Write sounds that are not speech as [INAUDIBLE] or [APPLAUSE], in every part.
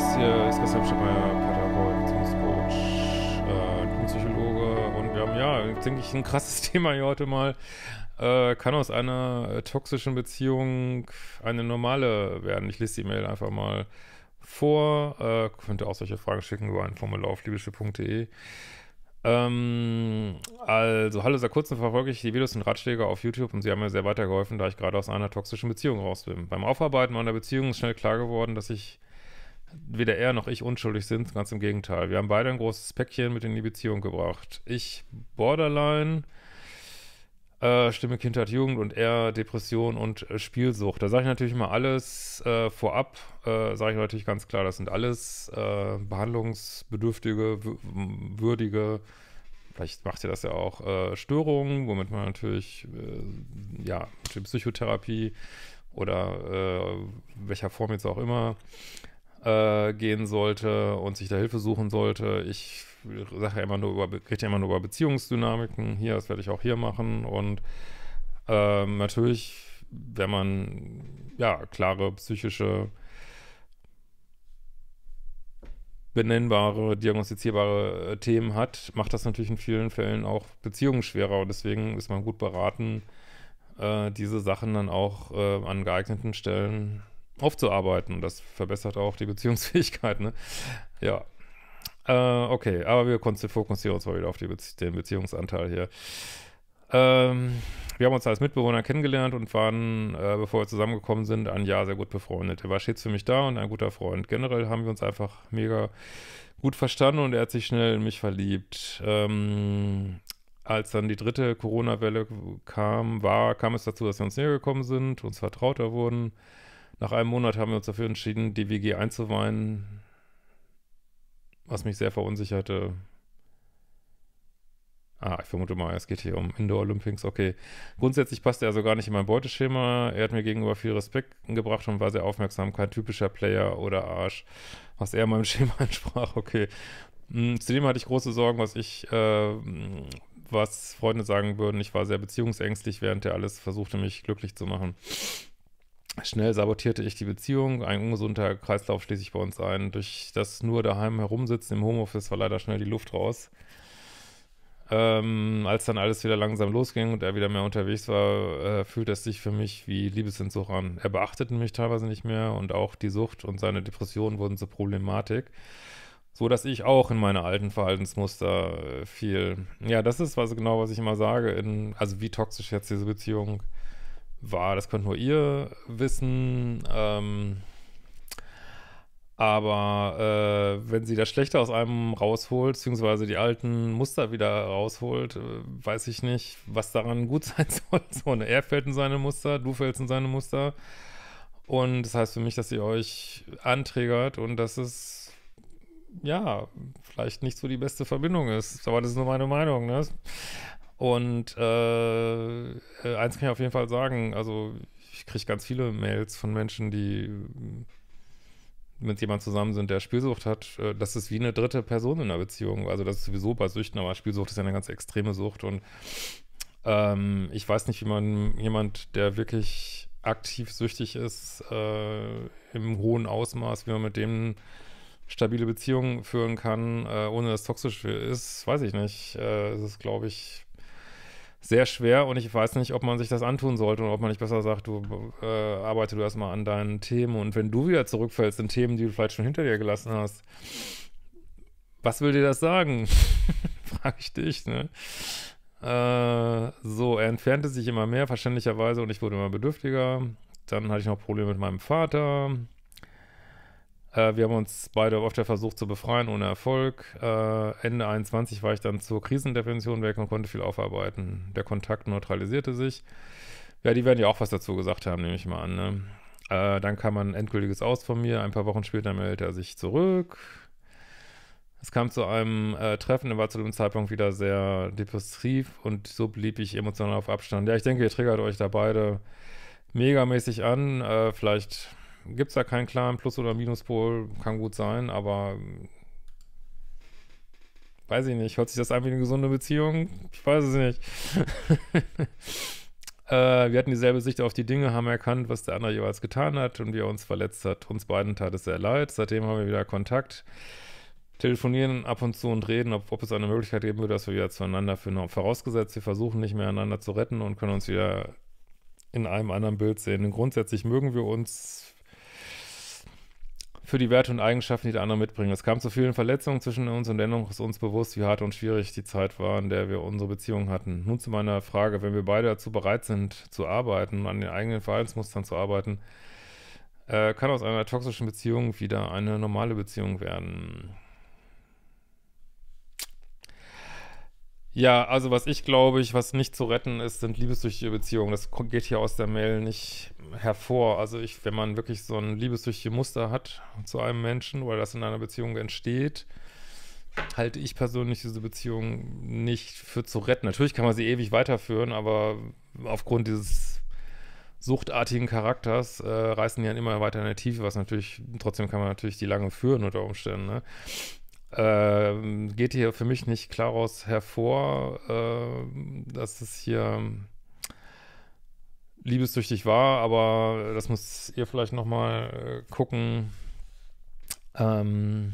Markus, hier ist Christian Schippmeier, Pädagoge, Beziehungscoach, äh, Psychologe und wir haben ja, denke ich, ein krasses [LAUGHS] Thema hier heute mal. Äh, kann aus einer äh, toxischen Beziehung eine normale werden? Ich lese die E-Mail einfach mal vor. Äh, könnt ihr auch solche Fragen schicken über ein Formular auf liebische.de. Ähm, also, hallo, seit kurzem verfolge ich die Videos und Ratschläge auf YouTube und sie haben mir sehr weitergeholfen, da ich gerade aus einer toxischen Beziehung raus bin. Beim Aufarbeiten meiner Beziehung ist schnell klar geworden, dass ich weder er noch ich unschuldig sind, ganz im Gegenteil. Wir haben beide ein großes Päckchen mit in die Beziehung gebracht. Ich Borderline, äh, Stimme Kindheit, Jugend und er Depression und äh, Spielsucht. Da sage ich natürlich mal alles äh, vorab, äh, sage ich natürlich ganz klar, das sind alles äh, behandlungsbedürftige, würdige, vielleicht macht ihr das ja auch, äh, Störungen, womit man natürlich, ja, Psychotherapie oder welcher Form jetzt auch immer, äh, gehen sollte und sich da Hilfe suchen sollte. Ich sage ja immer nur über, rede ja immer nur über Beziehungsdynamiken hier, das werde ich auch hier machen. Und ähm, natürlich, wenn man ja klare psychische benennbare, diagnostizierbare äh, Themen hat, macht das natürlich in vielen Fällen auch Beziehungen schwerer. Und deswegen ist man gut beraten, äh, diese Sachen dann auch äh, an geeigneten Stellen aufzuarbeiten. Das verbessert auch die Beziehungsfähigkeit, ne? Ja. Äh, okay, aber wir fokussieren uns mal wieder auf Bezie den Beziehungsanteil hier. Ähm, wir haben uns als Mitbewohner kennengelernt und waren, äh, bevor wir zusammengekommen sind, ein Jahr sehr gut befreundet. Er war stets für mich da und ein guter Freund. Generell haben wir uns einfach mega gut verstanden und er hat sich schnell in mich verliebt. Ähm, als dann die dritte Corona-Welle kam, war, kam es dazu, dass wir uns näher gekommen sind, uns vertrauter wurden. Nach einem Monat haben wir uns dafür entschieden, die WG einzuweihen, was mich sehr verunsicherte. Ah, ich vermute mal, es geht hier um Indoor-Olympics. Okay. Grundsätzlich passte er also gar nicht in mein Beuteschema. Er hat mir gegenüber viel Respekt gebracht und war sehr aufmerksam. Kein typischer Player oder Arsch, was er meinem [LAUGHS] Schema entsprach. Okay. Mm, Zudem hatte ich große Sorgen, was ich, äh, was Freunde sagen würden. Ich war sehr beziehungsängstlich, während er alles versuchte, mich glücklich zu machen. Schnell sabotierte ich die Beziehung. Ein ungesunder Kreislauf schließe ich bei uns ein. Durch das nur daheim herumsitzen im Homeoffice war leider schnell die Luft raus. Ähm, als dann alles wieder langsam losging und er wieder mehr unterwegs war, äh, fühlte es sich für mich wie Liebesentzug an. Er beachtete mich teilweise nicht mehr und auch die Sucht und seine Depression wurden zur Problematik. So dass ich auch in meine alten Verhaltensmuster äh, fiel. Ja, das ist was, genau, was ich immer sage, in, also wie toxisch jetzt diese Beziehung ist war. Das könnt nur ihr wissen. Ähm, aber äh, wenn sie das Schlechte aus einem rausholt, beziehungsweise die alten Muster wieder rausholt, äh, weiß ich nicht, was daran gut [LAUGHS] sein soll. So, ne? Er fällt in seine Muster, du fällst in seine Muster. Und das heißt für mich, dass ihr euch anträgert und dass es, ja, vielleicht nicht so die beste Verbindung ist. Aber das ist nur meine Meinung, ne? Und äh, äh, eins kann ich auf jeden Fall sagen, also ich kriege ganz viele Mails von Menschen, die mit jemandem zusammen sind, der Spielsucht hat. Äh, das ist wie eine dritte Person in einer Beziehung. Also das ist sowieso bei Süchten, aber Spielsucht ist ja eine ganz extreme Sucht. Und ähm, ich weiß nicht, wie man jemand, der wirklich aktiv süchtig ist, äh, im hohen Ausmaß, wie man mit dem stabile Beziehungen führen kann, äh, ohne dass es toxisch ist, weiß ich nicht. Äh, es ist, glaube ich, sehr schwer und ich weiß nicht, ob man sich das antun sollte und ob man nicht besser sagt, du äh, arbeite du erstmal an deinen Themen und wenn du wieder zurückfällst in Themen, die du vielleicht schon hinter dir gelassen hast, was will dir das sagen? [LAUGHS] Frage ich dich, ne? Äh, so, er entfernte sich immer mehr, verständlicherweise, und ich wurde immer bedürftiger. Dann hatte ich noch Probleme mit meinem Vater. Äh, wir haben uns beide öfter versucht zu befreien, ohne Erfolg. Äh, Ende 21 war ich dann zur Krisendefinition weg und konnte viel aufarbeiten. Der Kontakt neutralisierte sich. Ja, die werden ja auch was dazu gesagt haben, nehme ich mal an. Ne? Äh, dann kam ein endgültiges Aus von mir. Ein paar Wochen später meldete er sich zurück. Es kam zu einem äh, Treffen, er war zu dem Zeitpunkt wieder sehr depressiv und so blieb ich emotional auf Abstand. Ja, ich denke, ihr triggert euch da beide megamäßig an. Äh, vielleicht gibt es da keinen klaren Plus- oder Minuspol, kann gut sein, aber hm, weiß ich nicht, hört sich das an wie eine gesunde Beziehung? Ich weiß es nicht. [LAUGHS] äh, wir hatten dieselbe Sicht auf die Dinge, haben erkannt, was der andere jeweils getan hat und wie er uns verletzt hat. Uns beiden tat es sehr leid. Seitdem haben wir wieder Kontakt, telefonieren ab und zu und reden, ob, ob es eine Möglichkeit geben würde, dass wir wieder zueinander finden. Vorausgesetzt, wir versuchen nicht mehr einander zu retten und können uns wieder in einem anderen Bild sehen. Denn grundsätzlich mögen wir uns, für die Werte und Eigenschaften, die der andere mitbringt. Es kam zu vielen Verletzungen zwischen uns und dennoch ist uns bewusst, wie hart und schwierig die Zeit war, in der wir unsere Beziehung hatten. Nun zu meiner Frage, wenn wir beide dazu bereit sind, zu arbeiten, an den eigenen Verhaltensmustern zu arbeiten, äh, kann aus einer toxischen Beziehung wieder eine normale Beziehung werden. Ja, also was ich glaube ich, was nicht zu retten ist, sind liebessüchtige Beziehungen. Das geht hier aus der Mail nicht hervor. Also ich, wenn man wirklich so ein liebessüchtiges Muster hat zu einem Menschen oder das in einer Beziehung entsteht, halte ich persönlich diese Beziehung nicht für zu retten. Natürlich kann man sie ewig weiterführen, aber aufgrund dieses suchtartigen Charakters äh, reißen die dann immer weiter in der Tiefe, was natürlich, trotzdem kann man natürlich die lange führen unter Umständen, ne? Ähm, geht hier für mich nicht klar raus hervor, äh, dass es hier liebessüchtig war, aber das müsst ihr vielleicht nochmal äh, gucken. Ähm,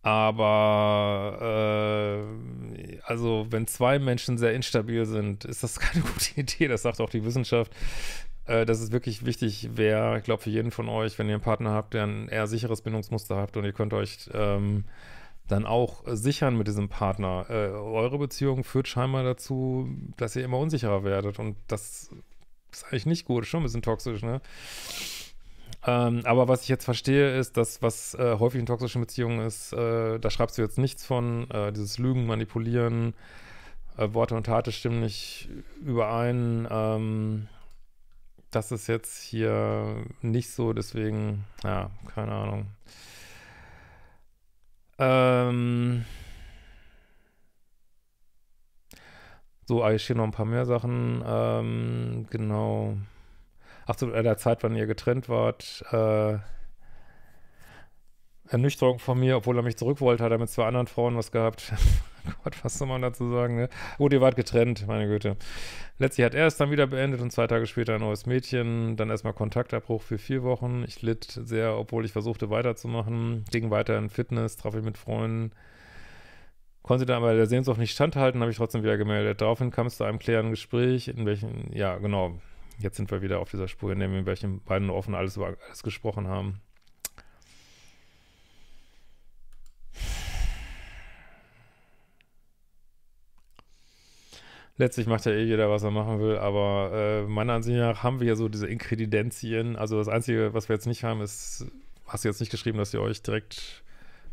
aber äh, also wenn zwei Menschen sehr instabil sind, ist das [LAUGHS] keine gute Idee. Das sagt auch die Wissenschaft. Äh, das ist wirklich wichtig, wer, ich glaube, für jeden von euch, wenn ihr einen Partner habt, der ein eher sicheres Bindungsmuster habt und ihr könnt euch ähm, dann auch sichern mit diesem Partner. Äh, eure Beziehung führt scheinbar dazu, dass ihr immer unsicherer werdet und das ist eigentlich nicht gut, ist schon ein bisschen toxisch, ne? Ähm, aber was ich jetzt verstehe, ist, dass was äh, häufig in toxischen Beziehungen ist, äh, da schreibst du jetzt nichts von, äh, dieses Lügen, Manipulieren, äh, Worte und Taten stimmen nicht überein, ähm, das ist jetzt hier nicht so, deswegen, ja, keine Ahnung. Ähm. So, eigentlich ah, hier noch ein paar mehr Sachen. Ähm, genau. Ach so, äh, der Zeit, wann ihr getrennt wart. Äh, Ernüchterung von mir, obwohl er mich zurück wollte, hat er mit zwei anderen Frauen was gehabt. [LAUGHS] Gott, was soll man dazu sagen, ne? Gut, ihr wart getrennt, meine Güte. Letztlich hat er es dann wieder beendet und zwei Tage später ein neues Mädchen. Dann erstmal Kontaktabbruch für vier Wochen. Ich litt sehr, obwohl ich versuchte weiterzumachen. Ging weiter in Fitness, traf ich mit Freunden. Konnte dann aber der Sehnsucht nicht standhalten, habe ich trotzdem wieder gemeldet. Daraufhin kam es zu einem klären Gespräch, in welchem, ja, genau, jetzt sind wir wieder auf dieser Spur, in, dem, in welchem beiden offen alles über alles gesprochen haben. letztlich macht ja eh jeder, was er machen will, aber äh, meiner Ansicht nach haben wir ja so diese Inkredenzien. Also das Einzige, was wir jetzt nicht haben, ist, hast du jetzt nicht geschrieben, dass ihr euch direkt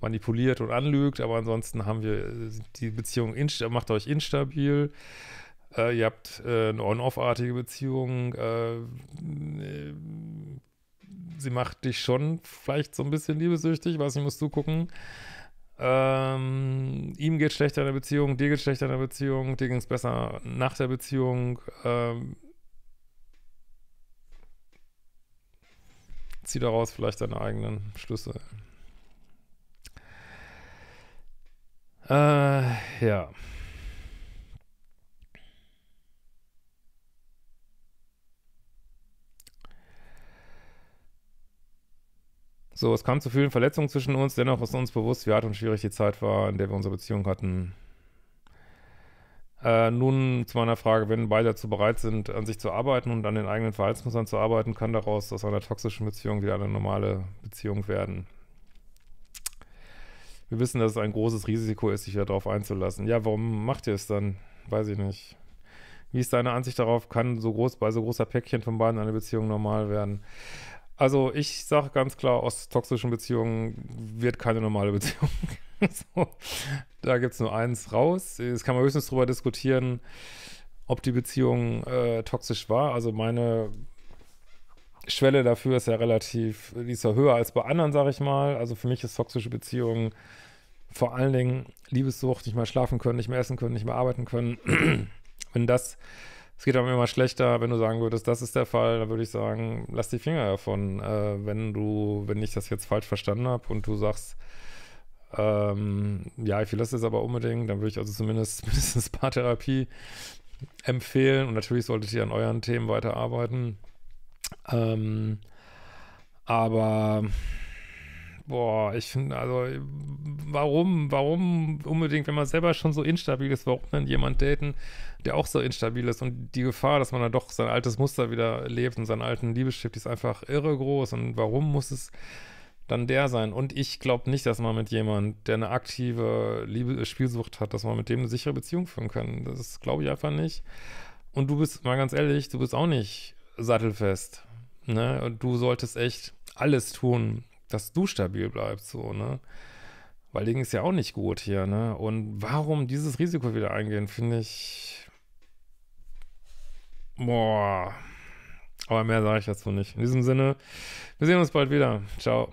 manipuliert und anlügt, aber ansonsten haben wir äh, die Beziehung macht euch instabil. Äh, ihr habt äh, eine on-off-artige Beziehung. Äh, äh, sie macht dich schon vielleicht so ein bisschen liebesüchtig, was ich musst du gucken ähm, ihm geht schlechter in der Beziehung, dir geht schlechter in der Beziehung, dir ging es besser nach der Beziehung. Ähm, zieh daraus vielleicht deine eigenen Schlüsse. Äh, ja. So, es kam zu vielen Verletzungen zwischen uns, dennoch ist uns bewusst, wie hart und schwierig die Zeit war, in der wir unsere Beziehung hatten. Äh, nun zu meiner Frage, wenn beide dazu bereit sind, an sich zu arbeiten und an den eigenen Verhaltensmustern zu arbeiten, kann daraus aus einer toxischen Beziehung wieder eine normale Beziehung werden. Wir wissen, dass es ein großes Risiko ist, sich wieder darauf einzulassen. Ja, warum macht ihr es dann? Weiß ich nicht. Wie ist deine Ansicht darauf? Kann so groß bei so großer Päckchen von beiden eine Beziehung normal werden? Also ich sage ganz klar, aus toxischen Beziehungen wird keine normale Beziehung. [LAUGHS] so, da gibt es nur eins raus. Es kann man höchstens darüber diskutieren, ob die Beziehung äh, toxisch war. Also meine Schwelle dafür ist ja relativ, die ist ja höher als bei anderen, sage ich mal. Also für mich ist toxische Beziehung vor allen Dingen Liebessucht, nicht mehr schlafen können, nicht mehr essen können, nicht mehr arbeiten können. [CLEARS THROAT] Wenn das es geht aber immer schlechter, wenn du sagen würdest, das ist der Fall, dann würde ich sagen, lass die Finger davon. Äh, wenn du, wenn ich das jetzt falsch verstanden habe und du sagst, ähm, ja, ich will das jetzt aber unbedingt, dann würde ich also zumindest [LAUGHS] mindestens Paartherapie empfehlen und natürlich solltet ihr an euren Themen weiterarbeiten. Ähm, aber boah, ich finde, also warum, warum unbedingt, wenn man selber schon so instabil ist, warum dann jemand daten, der auch so instabil ist? Und die Gefahr, dass man dann doch sein altes Muster wieder lebt und seinen alten Liebeschiff, die ist einfach irre groß. Und warum muss es dann der sein? Und ich glaube nicht, dass man mit jemandem, der eine aktive Liebe, äh, Spielsucht hat, dass man mit dem eine sichere Beziehung führen kann. Das glaube ich einfach nicht. Und du bist, mal ganz ehrlich, du bist auch nicht sattelfest. Ne? Und du solltest echt alles tun, dass du stabil bleibst, so, ne? Weil Ding ist ja auch nicht gut hier, ne? Und warum dieses Risiko wieder eingehen, finde ich. Boah. Aber mehr sage ich dazu nicht. In diesem Sinne, wir sehen uns bald wieder. Ciao.